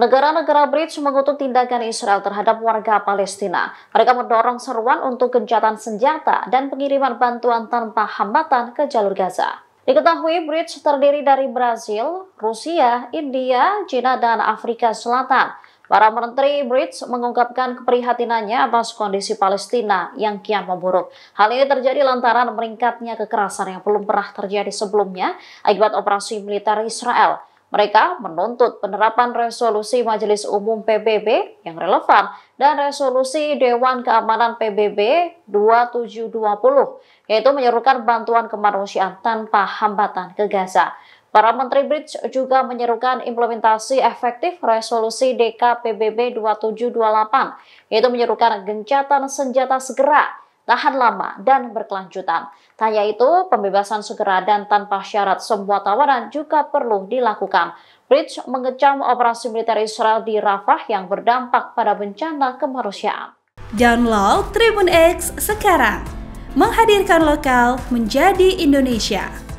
Negara-negara BRICS mengutuk tindakan Israel terhadap warga Palestina. Mereka mendorong seruan untuk gencatan senjata dan pengiriman bantuan tanpa hambatan ke jalur Gaza. Diketahui BRICS terdiri dari Brazil, Rusia, India, Cina, dan Afrika Selatan. Para menteri BRICS mengungkapkan keprihatinannya atas kondisi Palestina yang kian memburuk. Hal ini terjadi lantaran meningkatnya kekerasan yang belum pernah terjadi sebelumnya akibat operasi militer Israel. Mereka menuntut penerapan resolusi Majelis Umum PBB yang relevan dan resolusi Dewan Keamanan PBB 2720 yaitu menyerukan bantuan kemanusiaan tanpa hambatan ke Gaza. Para Menteri Bridge juga menyerukan implementasi efektif resolusi DKPBB 2728, yaitu menyerukan gencatan senjata segera tahan lama, dan berkelanjutan. Tanya itu, pembebasan segera dan tanpa syarat semua tawaran juga perlu dilakukan. Bridge mengecam operasi militer Israel di Rafah yang berdampak pada bencana kemanusiaan. Download Tribun X sekarang, menghadirkan lokal menjadi Indonesia.